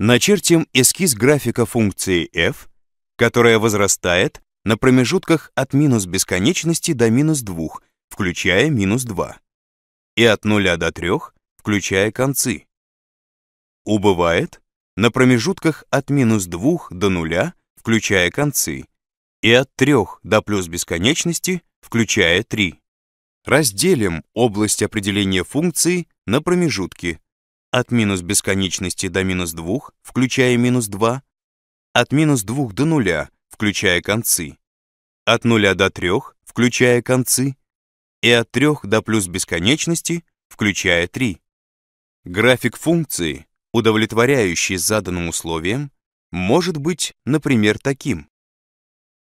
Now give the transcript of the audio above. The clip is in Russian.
Начертим эскиз графика функции f, которая возрастает на промежутках от минус бесконечности до минус 2, включая минус 2, и от 0 до 3, включая концы. Убывает на промежутках от минус 2 до 0, включая концы, и от 3 до плюс бесконечности, включая 3. Разделим область определения функции на промежутки, от минус бесконечности до минус 2, включая минус 2, от минус 2 до 0, включая концы, от 0 до 3, включая концы, и от 3 до плюс бесконечности, включая 3. График функции, удовлетворяющий заданным условиям, может быть, например, таким.